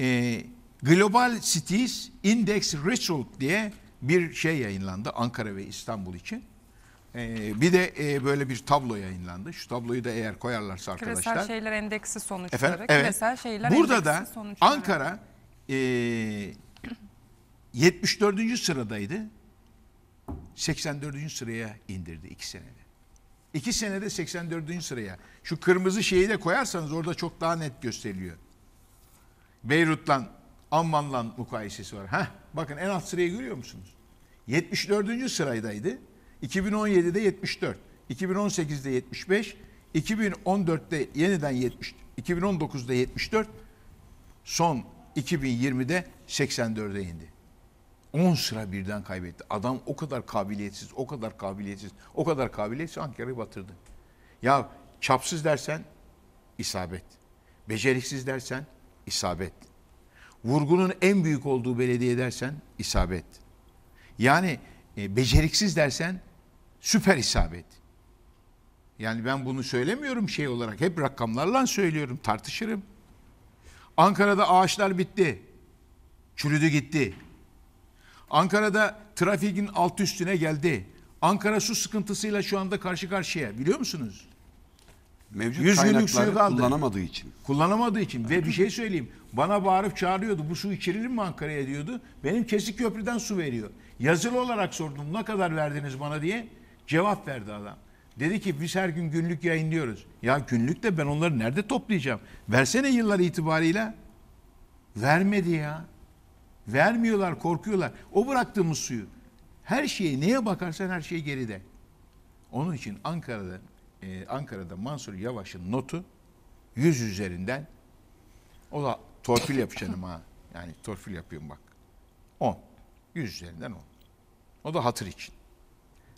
e, Global Cities Index Result diye bir şey yayınlandı Ankara ve İstanbul için. Ee, bir de e, böyle bir tablo yayınlandı. Şu tabloyu da eğer koyarlarsa arkadaşlar. Küresel şeyler endeksi sonuçları. Efendim, evet. Küresel şeyler Burada da sonuçları. Ankara e, 74. sıradaydı. 84. sıraya indirdi iki senede. İki senede 84. sıraya. Şu kırmızı şeyi de koyarsanız orada çok daha net gösteriliyor. Beyrut'la Amman'la mukayesesi var. Heh, bakın en alt sırayı görüyor musunuz? 74. sıraydaydı. 2017'de 74, 2018'de 75, 2014'te yeniden 70, 2019'da 74, son 2020'de 84'e indi. 10 sıra birden kaybetti. Adam o kadar kabiliyetsiz, o kadar kabiliyetsiz, o kadar kabiliyetsiz Ankara'yı batırdı. Ya çapsız dersen isabet, beceriksiz dersen isabet. Vurgunun en büyük olduğu belediye dersen isabet. Yani e, beceriksiz dersen süper isabet. Yani ben bunu söylemiyorum şey olarak. Hep rakamlarla söylüyorum, tartışırım. Ankara'da ağaçlar bitti. Çürüdü gitti. Ankara'da trafikin alt üstüne geldi. Ankara su sıkıntısıyla şu anda karşı karşıya biliyor musunuz? Mevcut 100 günlük suyu kaldı. kullanamadığı için. Kullanamadığı için. Ve bir şey söyleyeyim. Bana bağırıp çağırıyordu. Bu su içirilir mi Ankara'ya diyordu. Benim kesik köprüden su veriyor. Yazılı olarak sordum ne kadar verdiniz bana diye. Cevap verdi adam. Dedi ki biz her gün günlük yayınlıyoruz. Ya günlük de ben onları nerede toplayacağım? Versene yıllar itibariyle. Vermedi ya. Vermiyorlar, korkuyorlar. O bıraktığımız suyu. Her şeye, neye bakarsan her şey geride. Onun için Ankara'da e, Ankara'da Mansur Yavaş'ın notu 100 üzerinden o da torpil yapacağım ha. Yani torpil yapıyorum bak. 10. 100 üzerinden 10. O da hatır için.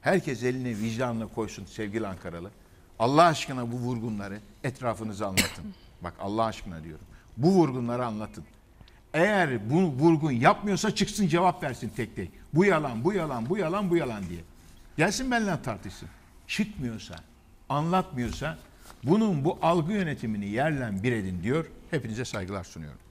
Herkes eline vicdanla koysun sevgili Ankaralı. Allah aşkına bu vurgunları etrafınıza anlatın. Bak Allah aşkına diyorum. Bu vurgunları anlatın. Eğer bu vurgun yapmıyorsa çıksın cevap versin tek tek. Bu yalan, bu yalan, bu yalan, bu yalan diye. Gelsin benimle tartışsın. Çıkmıyorsa anlatmıyorsa bunun bu algı yönetimini yerlen bir edin diyor. Hepinize saygılar sunuyorum.